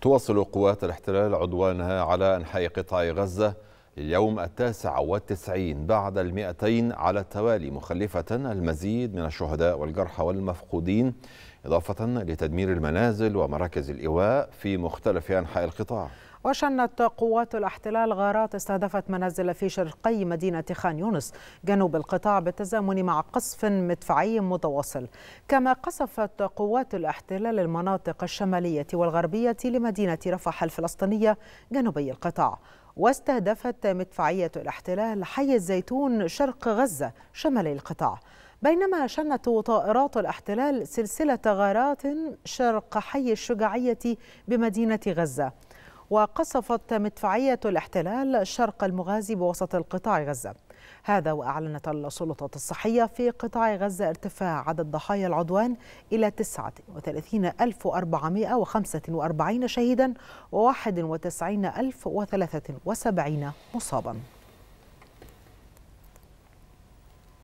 تواصل قوات الاحتلال عدوانها على أنحاء قطاع غزة اليوم التاسع والتسعين بعد المئتين على التوالي مخلفة المزيد من الشهداء والجرحى والمفقودين إضافة لتدمير المنازل ومراكز الإيواء في مختلف أنحاء القطاع وشنت قوات الاحتلال غارات استهدفت منازل في شرقي مدينة خان يونس جنوب القطاع بالتزامن مع قصف مدفعي متواصل كما قصفت قوات الاحتلال المناطق الشمالية والغربية لمدينة رفح الفلسطينية جنوبي القطاع واستهدفت مدفعية الاحتلال حي الزيتون شرق غزة شمالي القطاع بينما شنت طائرات الاحتلال سلسلة غارات شرق حي الشجاعية بمدينة غزة وقصفت مدفعية الاحتلال شرق المغازي بوسط القطاع غزة هذا وأعلنت السلطات الصحية في قطاع غزة ارتفاع عدد ضحايا العدوان إلى 39445 شهيدا و 91073 مصابا